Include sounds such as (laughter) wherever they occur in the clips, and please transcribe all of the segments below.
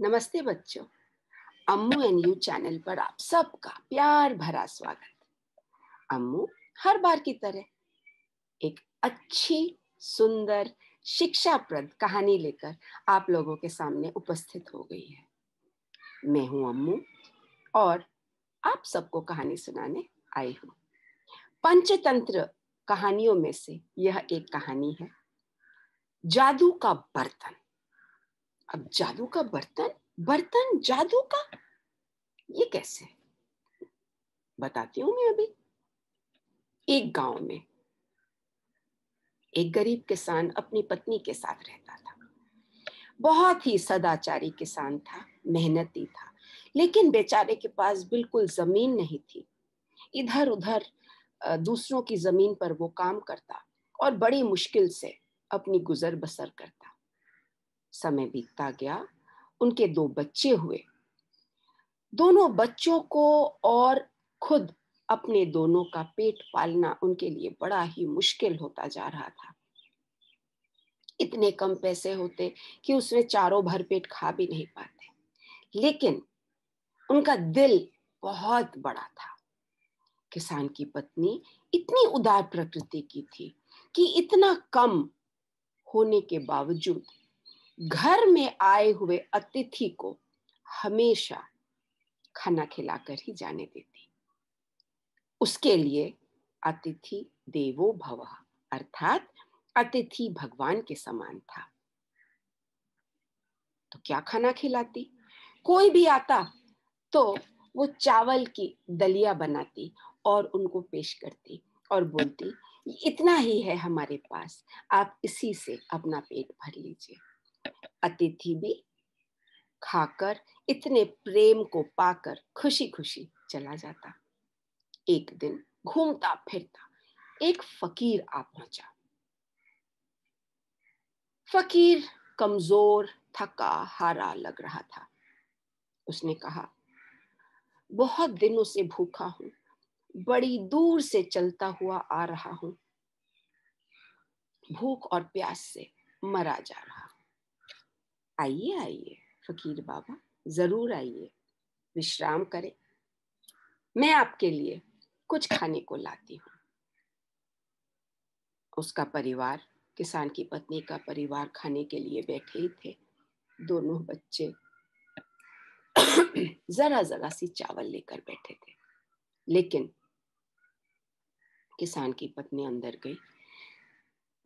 नमस्ते बच्चों अम्मू and you channel पर आप सबका प्यार भरा स्वागत अम्मू हर बार की तरह एक अच्छी सुंदर शिक्षाप्रद कहानी लेकर आप लोगों के सामने उपस्थित हो गई है मैं हूं अम्मू और आप सबको कहानी सुनाने आई हूं पंचतंत्र कहानियों में से यह एक कहानी है जादू का बर्तन अब जादू का बर्तन बर्तन जादू का ये कैसे बताती हूं मैं अभी एक गांव में एक गरीब किसान अपनी पत्नी के साथ रहता था बहुत ही सदाचारी किसान था मेहनती था लेकिन बेचारे के पास बिल्कुल जमीन नहीं थी इधर उधर दूसरों की जमीन पर वो काम करता और बड़ी मुश्किल से अपनी गुजर बसर करता समय बीतता गया उनके दो बच्चे हुए दोनों बच्चों को और खुद अपने दोनों का पेट पालना उनके लिए बड़ा ही मुश्किल होता जा रहा था इतने कम पैसे होते कि उसमें चारों भर पेट खा भी नहीं पाते लेकिन उनका दिल बहुत बड़ा था किसान की पत्नी इतनी उदार प्रकृति की थी कि इतना कम होने के बावजूद घर में आए हुए अतिथि को हमेशा खाना खिलाकर ही जाने देती उसके लिए अतिथि देवो भव अर्थात अतिथि भगवान के समान था तो क्या खाना खिलाती कोई भी आता तो वो चावल की दलिया बनाती और उनको पेश करती और बोलती इतना ही है हमारे पास आप इसी से अपना पेट भर लीजिए अतिथि भी खाकर इतने प्रेम को पाकर खुशी खुशी चला जाता एक दिन घूमता फिरता एक फकीर आ पहुंचा फकीर कमजोर थका हारा लग रहा था उसने कहा बहुत दिनों से भूखा हूं बड़ी दूर से चलता हुआ आ रहा हूं भूख और प्यास से मरा जा रहा आइए आइए फकीर बाबा जरूर आइए विश्राम करें मैं आपके लिए कुछ खाने को लाती हूँ उसका परिवार किसान की पत्नी का परिवार खाने के लिए बैठे ही थे दोनों बच्चे जरा जरा सी चावल लेकर बैठे थे लेकिन किसान की पत्नी अंदर गई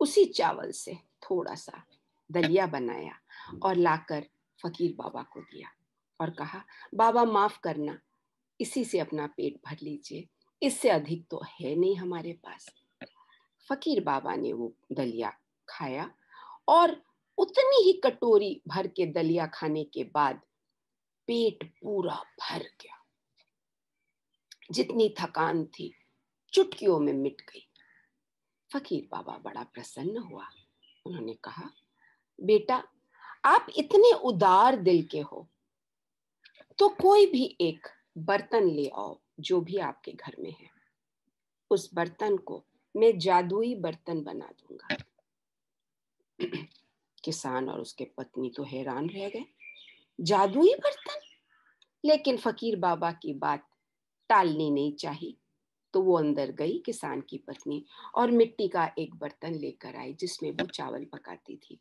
उसी चावल से थोड़ा सा दलिया बनाया और लाकर फकीर बाबा को दिया और कहा बाबा माफ करना इसी से अपना पेट भर लीजिए इससे अधिक तो है नहीं हमारे पास फकीर बाबा ने वो दलिया खाया और उतनी ही कटोरी भर के दलिया खाने के बाद पेट पूरा भर गया जितनी थकान थी चुटकियों में मिट गई फकीर बाबा बड़ा प्रसन्न हुआ उन्होंने कहा बेटा आप इतने उदार दिल के हो तो कोई भी एक बर्तन ले आओ जो भी आपके घर में है उस बर्तन को मैं जादुई बर्तन बना दूंगा (clears throat) किसान और उसके पत्नी तो हैरान रह गए जादुई बर्तन लेकिन फकीर बाबा की बात टालनी नहीं चाहिए तो वो अंदर गई किसान की पत्नी और मिट्टी का एक बर्तन लेकर आई जिसमें वो चावल पकाती थी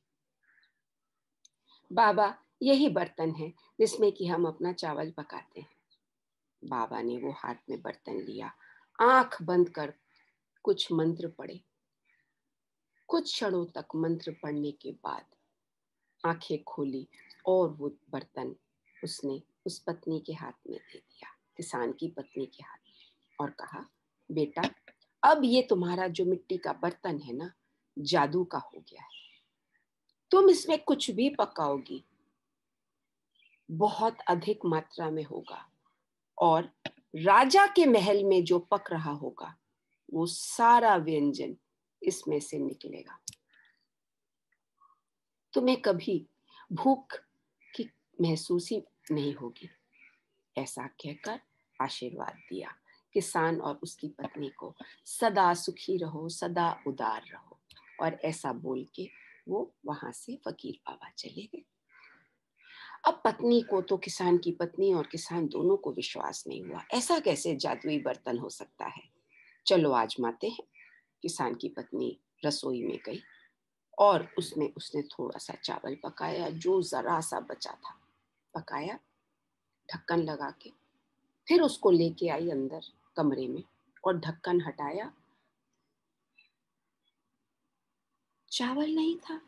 बाबा यही बर्तन है जिसमें कि हम अपना चावल पकाते हैं बाबा ने वो हाथ में बर्तन लिया आंख बंद कर कुछ मंत्र पढ़े कुछ क्षणों तक मंत्र पढ़ने के बाद आंखें खोली और वो बर्तन उसने उस पत्नी के हाथ में दे दिया किसान की पत्नी के हाथ में और कहा बेटा अब ये तुम्हारा जो मिट्टी का बर्तन है ना जादू का हो गया है तुम इसमें कुछ भी पकाओगी बहुत अधिक मात्रा में होगा और राजा के महल में जो पक रहा होगा वो सारा व्यंजन इसमें से निकलेगा तुम्हें कभी भूख की महसूस ही नहीं होगी ऐसा कहकर आशीर्वाद दिया किसान और उसकी पत्नी को सदा सुखी रहो सदा उदार रहो और ऐसा बोल के वो वहां से फकीर बाबा चले गए अब पत्नी को तो किसान की पत्नी और किसान दोनों को विश्वास नहीं हुआ ऐसा कैसे जादुई बर्तन हो सकता है चलो आजमाते हैं किसान की पत्नी रसोई में गई और उसमें उसने थोड़ा सा चावल पकाया जो जरा सा बचा था पकाया ढक्कन लगा के फिर उसको लेके आई अंदर कमरे में और ढक्कन हटाया चावल नहीं था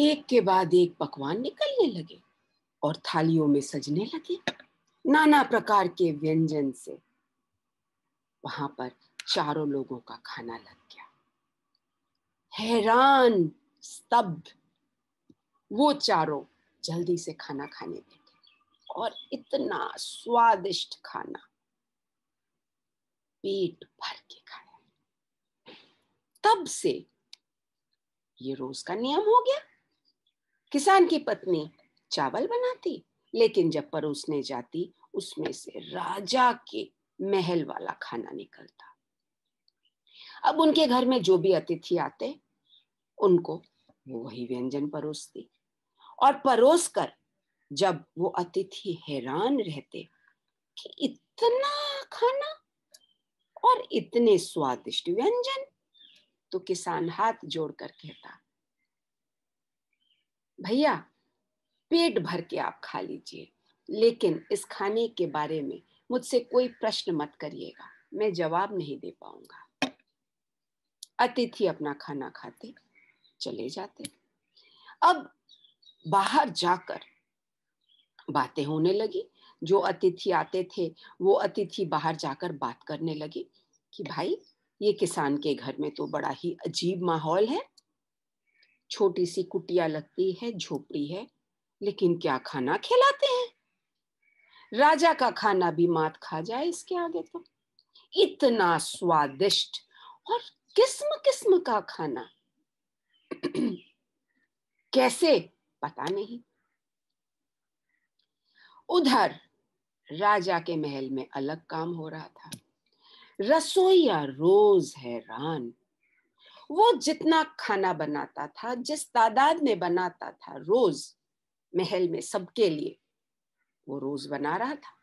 एक के बाद एक पकवान निकलने लगे और थालियों में सजने लगे नाना प्रकार के व्यंजन से वहां पर चारों लोगों का खाना लग गया हैरान स्तब्ध वो चारों जल्दी से खाना खाने लगे और इतना स्वादिष्ट खाना पेट भर के खाया तब से ये रोज का नियम हो गया किसान की पत्नी चावल बनाती लेकिन जब परोसने जाती उसमें से राजा के महल वाला खाना निकलता अब उनके घर में जो भी अतिथि आते उनको वो वही व्यंजन परोसती और परोस कर जब वो अतिथि हैरान रहते कि इतना खाना और इतने स्वादिष्ट व्यंजन तो किसान हाथ जोड़कर कहता भैया पेट भर के आप खा लीजिए लेकिन इस खाने के बारे में मुझसे कोई प्रश्न मत करिएगा मैं जवाब नहीं दे पाऊंगा अतिथि अपना खाना खाते चले जाते अब बाहर जाकर बातें होने लगी जो अतिथि आते थे वो अतिथि बाहर जाकर बात करने लगी कि भाई ये किसान के घर में तो बड़ा ही अजीब माहौल है छोटी सी कुटिया लगती है झोपड़ी है लेकिन क्या खाना खिलाते हैं राजा का खाना भी मात खा जाए इसके आगे तो इतना स्वादिष्ट और किस्म किस्म का खाना कैसे पता नहीं उधर राजा के महल में अलग काम हो रहा था रसोईया रोज हैरान वो जितना खाना बनाता था जिस तादाद में बनाता था रोज महल में सबके लिए वो रोज बना रहा था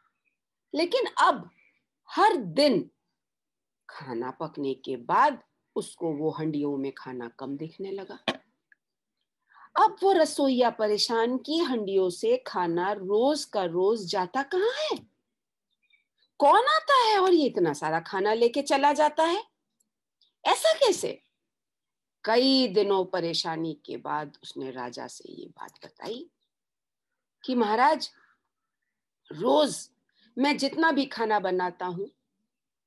लेकिन अब हर दिन खाना पकने के बाद उसको वो हंडियों में खाना कम दिखने लगा अब वो रसोईया परेशान की हंडियों से खाना रोज का रोज जाता कहाँ है कौन आता है और ये इतना सारा खाना लेके चला जाता है ऐसा कैसे कई दिनों परेशानी के बाद उसने राजा से ये बात बताई कि महाराज रोज मैं जितना भी खाना बनाता हूं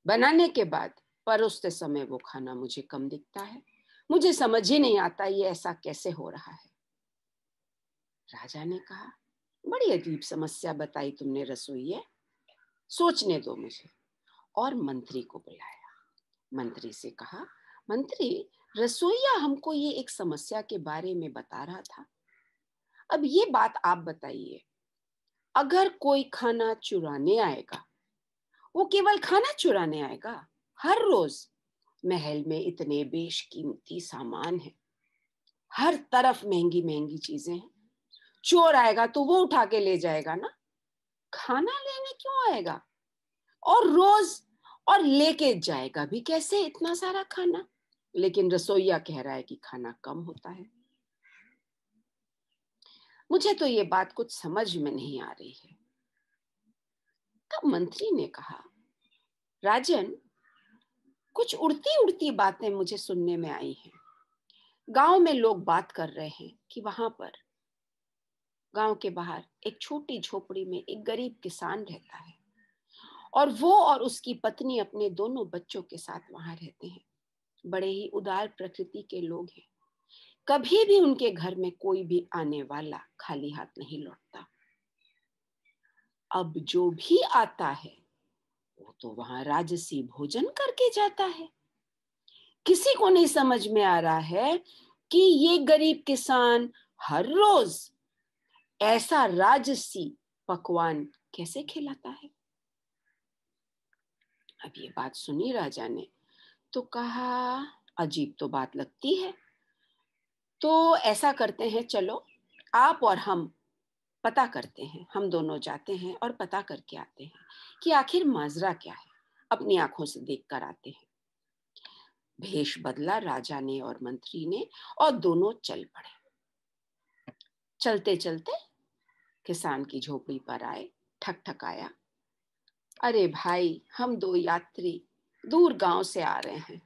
बनाने के बाद परोसते समय वो खाना मुझे कम दिखता है मुझे समझ ही नहीं आता ये ऐसा कैसे हो रहा है राजा ने कहा बड़ी अजीब समस्या बताई तुमने रसोई है सोचने दो मुझे और मंत्री को बुलाया मंत्री से कहा मंत्री रसोईया हमको ये एक समस्या के बारे में बता रहा था अब ये बात आप बताइए अगर कोई खाना चुराने आएगा वो केवल खाना चुराने आएगा हर रोज महल में इतने बेशकीमती सामान है हर तरफ महंगी महंगी चीजें हैं चोर आएगा तो वो उठा के ले जाएगा ना खाना लेने क्यों आएगा और रोज और लेके जाएगा भी कैसे इतना सारा खाना लेकिन रसोईया कह रहा है कि खाना कम होता है मुझे तो ये बात कुछ समझ में नहीं आ रही है तब मंत्री ने कहा राजन कुछ उड़ती उड़ती बातें मुझे सुनने में आई हैं गांव में लोग बात कर रहे हैं कि वहां पर गांव के बाहर एक छोटी झोपड़ी में एक गरीब किसान रहता है और वो और उसकी पत्नी अपने दोनों बच्चों के साथ वहां रहते हैं बड़े ही उदार प्रकृति के लोग हैं कभी भी उनके घर में कोई भी आने वाला खाली हाथ नहीं लौटता अब जो भी आता है वो तो वहां राजसी भोजन करके जाता है किसी को नहीं समझ में आ रहा है कि ये गरीब किसान हर रोज ऐसा राजसी पकवान कैसे खिलाता है अब ये बात सुनी राजा ने तो कहा अजीब तो बात लगती है तो ऐसा करते हैं चलो आप और हम पता करते हैं हम दोनों जाते हैं और पता करके आते हैं कि आखिर माजरा क्या है अपनी आंखों से देख कर आते हैं भेष बदला राजा ने और मंत्री ने और दोनों चल पड़े चलते चलते किसान की झोपड़ी पर आए ठक ठकाया अरे भाई हम दो यात्री दूर गांव से आ रहे हैं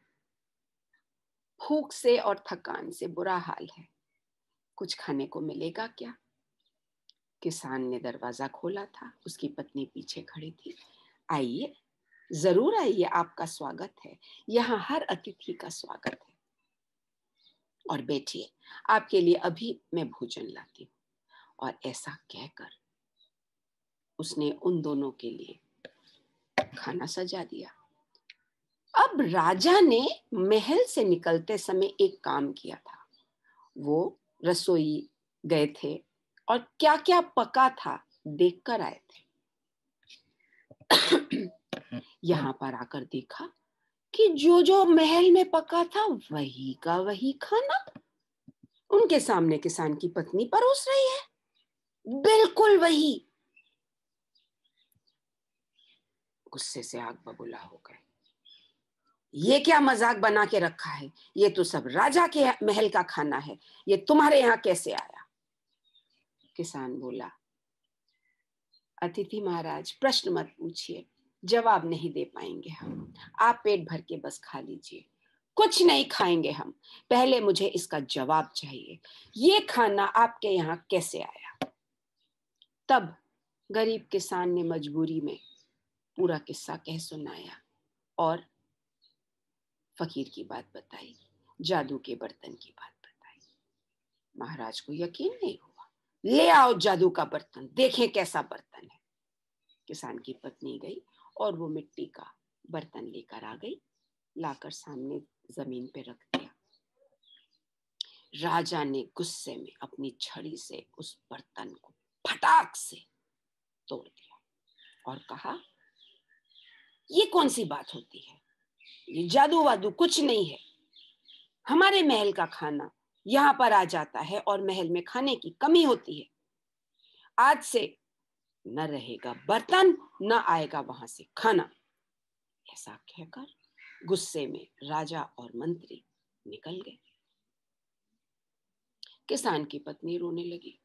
भूख से और थकान से बुरा हाल है कुछ खाने को मिलेगा क्या किसान ने दरवाजा खोला था उसकी पत्नी पीछे खड़ी थी आइए जरूर आइए आपका स्वागत है यहाँ हर अतिथि का स्वागत है और बैठिए आपके लिए अभी मैं भोजन लाती हूँ और ऐसा कहकर उसने उन दोनों के लिए खाना सजा दिया अब राजा ने महल से निकलते समय एक काम किया था वो रसोई गए थे और क्या क्या पका था देखकर आए थे यहां पर आकर देखा कि जो जो महल में पका था वही का वही खाना उनके सामने किसान की पत्नी परोस रही है बिल्कुल वही गुस्से से आग बबूला हो गए ये क्या मजाक बना के रखा है ये तो सब राजा के महल का खाना है ये तुम्हारे यहाँ कैसे आया किसान बोला अतिथि महाराज प्रश्न मत पूछिए जवाब नहीं दे पाएंगे हम आप पेट भर के बस खा लीजिए कुछ नहीं खाएंगे हम पहले मुझे इसका जवाब चाहिए ये खाना आपके यहाँ कैसे आया तब गरीब किसान ने मजबूरी में पूरा किस्सा कह सुनाया और फकीर की बात बताई जादू के बर्तन की बात बताई महाराज को यकीन नहीं हुआ ले आओ जादू का बर्तन देखें कैसा बर्तन है किसान की पत्नी गई और वो मिट्टी का बर्तन लेकर आ गई लाकर सामने जमीन पे रख दिया राजा ने गुस्से में अपनी छड़ी से उस बर्तन को फटाक से तोड़ दिया और कहा ये कौन सी बात होती है ये जादू वादू कुछ नहीं है हमारे महल का खाना यहाँ पर आ जाता है और महल में खाने की कमी होती है आज से न रहेगा बर्तन न आएगा वहां से खाना ऐसा कहकर गुस्से में राजा और मंत्री निकल गए किसान की पत्नी रोने लगी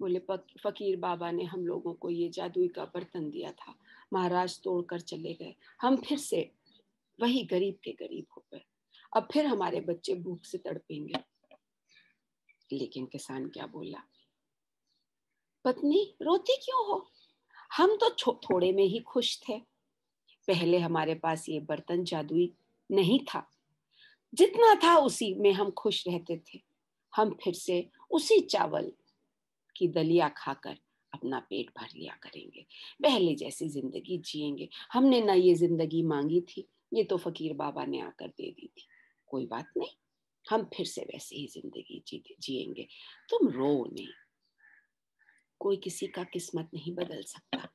बोले फकीर बाबा ने हम लोगों को ये जादुई का बर्तन दिया था महाराज तोड़कर चले गए हम फिर से वही गरीब के गरीब हो गए अब फिर हमारे बच्चे भूख से तड़पेंगे लेकिन किसान क्या बोला पत्नी रोती क्यों हो हम तो थोड़े में ही खुश थे पहले हमारे पास ये बर्तन जादुई नहीं था जितना था उसी में हम खुश रहते थे हम फिर से उसी चावल की दलिया खाकर अपना पेट भर लिया करेंगे पहले जैसी जिंदगी जिएंगे हमने ना ये जिंदगी मांगी थी ये तो फकीर बाबा ने आकर दे दी थी कोई बात नहीं हम फिर से वैसे ही जिंदगी जिएंगे तुम रो नहीं कोई किसी का किस्मत नहीं बदल सकता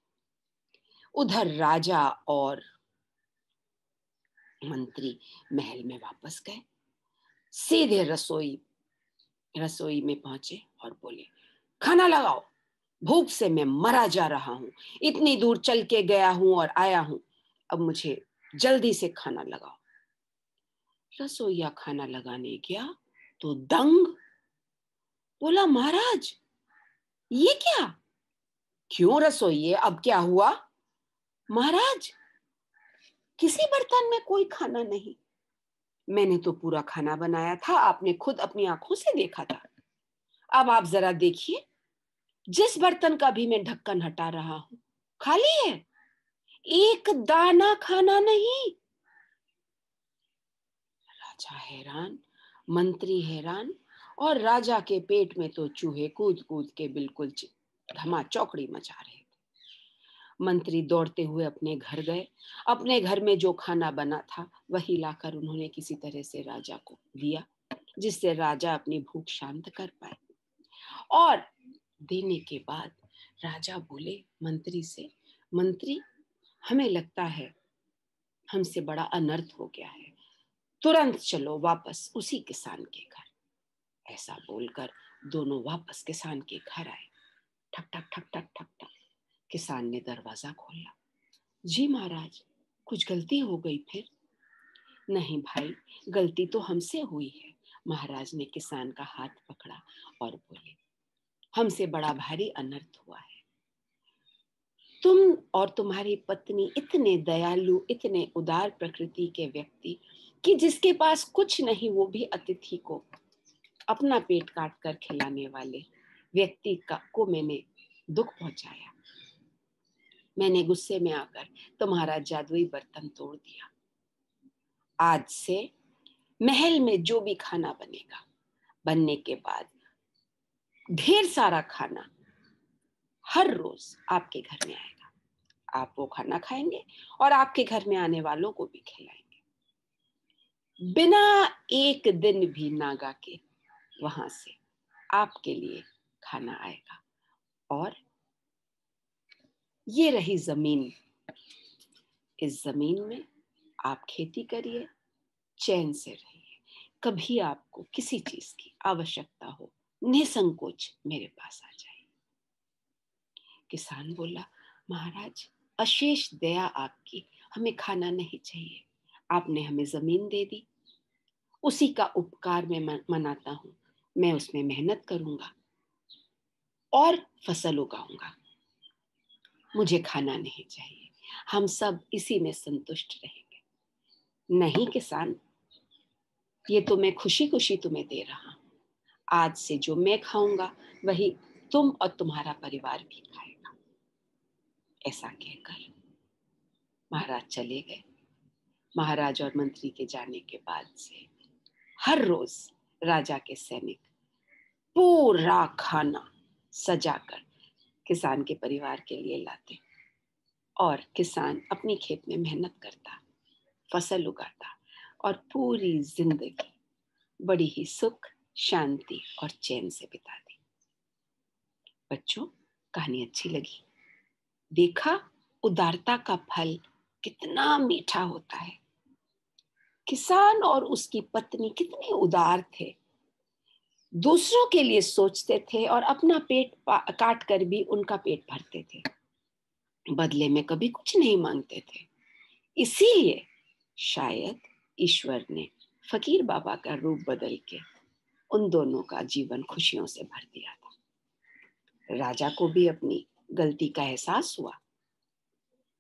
उधर राजा और मंत्री महल में वापस गए सीधे रसोई रसोई में पहुंचे और बोले खाना लगाओ भूख से मैं मरा जा रहा हूं इतनी दूर चल के गया हूं और आया हूं अब मुझे जल्दी से खाना लगाओ रसोईया खाना लगाने गया तो दंग बोला महाराज ये क्या क्यों रसोइये अब क्या हुआ महाराज किसी बर्तन में कोई खाना नहीं मैंने तो पूरा खाना बनाया था आपने खुद अपनी आंखों से देखा था अब आप जरा देखिए जिस बर्तन का भी मैं ढक्कन हटा रहा हूं खाली है एक दाना खाना नहीं राजा हैरान मंत्री हैरान और राजा के पेट में तो चूहे कूद कूद के बिल्कुल धमा चौकड़ी मचा रहे थे मंत्री दौड़ते हुए अपने घर गए अपने घर में जो खाना बना था वही लाकर उन्होंने किसी तरह से राजा को दिया जिससे राजा अपनी भूख शांत कर पाए और देने के बाद राजा बोले मंत्री से मंत्री हमें लगता है हमसे बड़ा अनर्थ हो गया है तुरंत चलो वापस उसी किसान के घर ऐसा बोलकर दोनों वापस किसान के घर आए ठक ठक ठक ठक ठक ठक किसान ने दरवाजा खोला जी महाराज कुछ गलती हो गई फिर नहीं भाई गलती तो हमसे हुई है महाराज ने किसान का हाथ पकड़ा और बोले हमसे बड़ा भारी अनर्थ हुआ है तुम और तुम्हारी पत्नी इतने दयालु इतने उदार प्रकृति के व्यक्ति कि जिसके पास कुछ नहीं वो भी अतिथि को अपना पेट काट कर खिलाने वाले व्यक्ति का को मैंने दुख पहुंचाया मैंने गुस्से में आकर तुम्हारा जादुई बर्तन तोड़ दिया आज से महल में जो भी खाना बनेगा बनने के बाद ढेर सारा खाना हर रोज आपके घर में आएगा आप वो खाना खाएंगे और आपके घर में आने वालों को भी खिलाएंगे बिना एक दिन भी नागा के वहां से आपके लिए खाना आएगा और ये रही जमीन इस जमीन में आप खेती करिए चैन से रहिए कभी आपको किसी चीज की आवश्यकता हो निसंकोच मेरे पास आ जाए किसान बोला महाराज अशेष दया आपकी हमें खाना नहीं चाहिए आपने हमें जमीन दे दी उसी का उपकार मैं मनाता हूं मैं उसमें मेहनत करूंगा और फसल उगाऊंगा मुझे खाना नहीं चाहिए हम सब इसी में संतुष्ट रहेंगे नहीं किसान ये तो मैं खुशी खुशी तुम्हें दे रहा हूं आज से जो मैं खाऊंगा वही तुम और तुम्हारा परिवार भी खाएगा ऐसा कहकर महाराज चले गए महाराज और मंत्री के जाने के बाद से हर रोज राजा के सैनिक पूरा खाना सजाकर किसान के परिवार के लिए लाते और किसान अपनी खेत में मेहनत करता फसल उगाता और पूरी जिंदगी बड़ी ही सुख शांति और चैन से बिता दी बच्चों कहानी अच्छी लगी देखा उदारता का फल कितना मीठा होता है किसान और उसकी पत्नी कितने उदार थे दूसरों के लिए सोचते थे और अपना पेट काट कर भी उनका पेट भरते थे बदले में कभी कुछ नहीं मांगते थे इसीलिए शायद ईश्वर ने फकीर बाबा का रूप बदल के उन दोनों का जीवन खुशियों से भर दिया था राजा को भी अपनी गलती का एहसास हुआ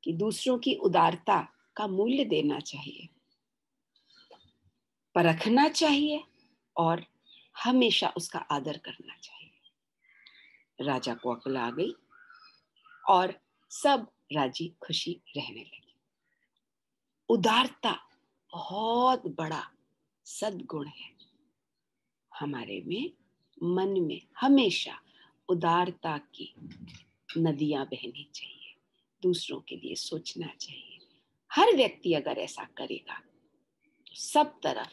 कि दूसरों की उदारता का मूल्य देना चाहिए परखना चाहिए और हमेशा उसका आदर करना चाहिए राजा को अकल आ गई और सब राजी खुशी रहने लगी उदारता बहुत बड़ा सदगुण है हमारे में मन में हमेशा उदारता की नदियां बहनी चाहिए दूसरों के लिए सोचना चाहिए हर व्यक्ति अगर ऐसा करेगा तो सब तरफ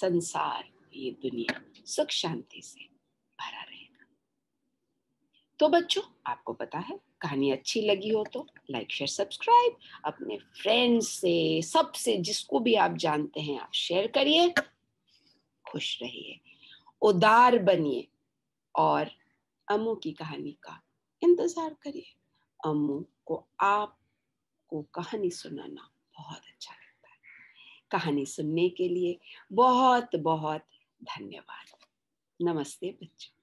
संसार ये दुनिया सुख शांति से भरा रहेगा तो बच्चों आपको पता है कहानी अच्छी लगी हो तो लाइक शेयर सब्सक्राइब अपने फ्रेंड्स से सबसे जिसको भी आप जानते हैं आप शेयर करिए खुश रहिए उदार बनिए और अमू की कहानी का इंतजार करिए अमू को आप को कहानी सुनाना बहुत अच्छा लगता है कहानी सुनने के लिए बहुत बहुत धन्यवाद नमस्ते बच्चों